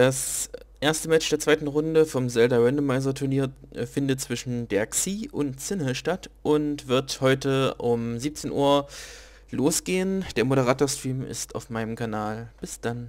Das erste Match der zweiten Runde vom Zelda Randomizer Turnier äh, findet zwischen der Xi und Zinne statt und wird heute um 17 Uhr losgehen. Der Moderator-Stream ist auf meinem Kanal. Bis dann.